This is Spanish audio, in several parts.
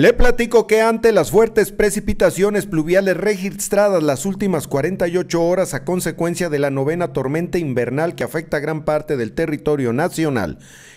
Le platico que ante las fuertes precipitaciones pluviales registradas las últimas 48 horas a consecuencia de la novena tormenta invernal que afecta gran parte del territorio nacional,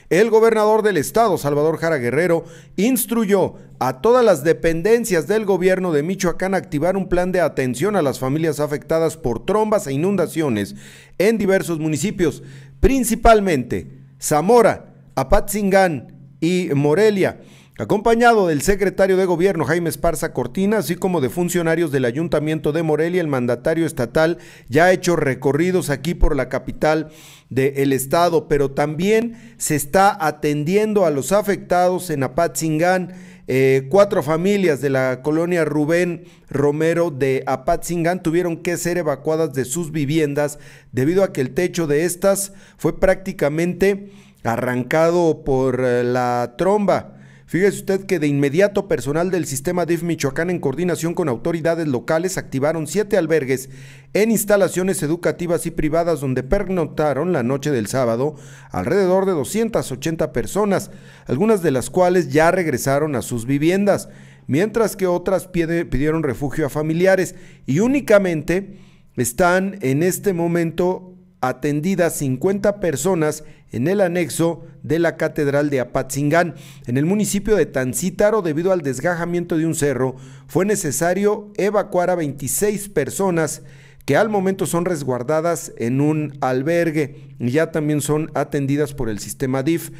el gobernador del estado, Salvador Jara Guerrero, instruyó a todas las dependencias del gobierno de Michoacán a activar un plan de atención a las familias afectadas por trombas e inundaciones en diversos municipios, principalmente Zamora, Apatzingán y Morelia acompañado del secretario de Gobierno Jaime Esparza Cortina, así como de funcionarios del Ayuntamiento de Morelia, el mandatario estatal ya ha hecho recorridos aquí por la capital del estado, pero también se está atendiendo a los afectados en Apatzingán. Eh, cuatro familias de la colonia Rubén Romero de Apatzingán tuvieron que ser evacuadas de sus viviendas debido a que el techo de estas fue prácticamente arrancado por eh, la tromba. Fíjese usted que de inmediato personal del sistema DIF Michoacán en coordinación con autoridades locales activaron siete albergues en instalaciones educativas y privadas donde pernotaron la noche del sábado alrededor de 280 personas, algunas de las cuales ya regresaron a sus viviendas, mientras que otras pidieron refugio a familiares y únicamente están en este momento atendidas 50 personas en el anexo de la Catedral de Apatzingán. En el municipio de Tancítaro, debido al desgajamiento de un cerro, fue necesario evacuar a 26 personas que al momento son resguardadas en un albergue y ya también son atendidas por el sistema DIF.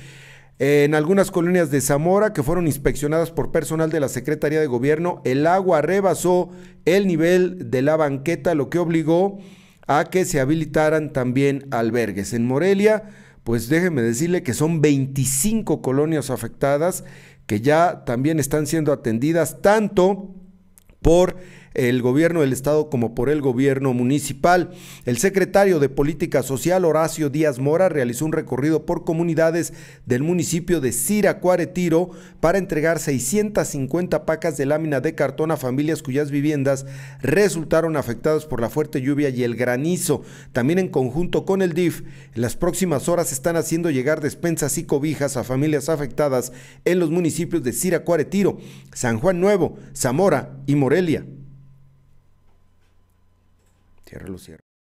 En algunas colonias de Zamora que fueron inspeccionadas por personal de la Secretaría de Gobierno, el agua rebasó el nivel de la banqueta, lo que obligó a que se habilitaran también albergues. En Morelia, pues déjeme decirle que son 25 colonias afectadas que ya también están siendo atendidas tanto por el gobierno del Estado como por el gobierno municipal. El secretario de Política Social, Horacio Díaz Mora, realizó un recorrido por comunidades del municipio de Siracuaretiro para entregar 650 pacas de lámina de cartón a familias cuyas viviendas resultaron afectadas por la fuerte lluvia y el granizo. También en conjunto con el DIF, en las próximas horas están haciendo llegar despensas y cobijas a familias afectadas en los municipios de Siracuaretiro, San Juan Nuevo, Zamora y Morelia. Cierra los cierra.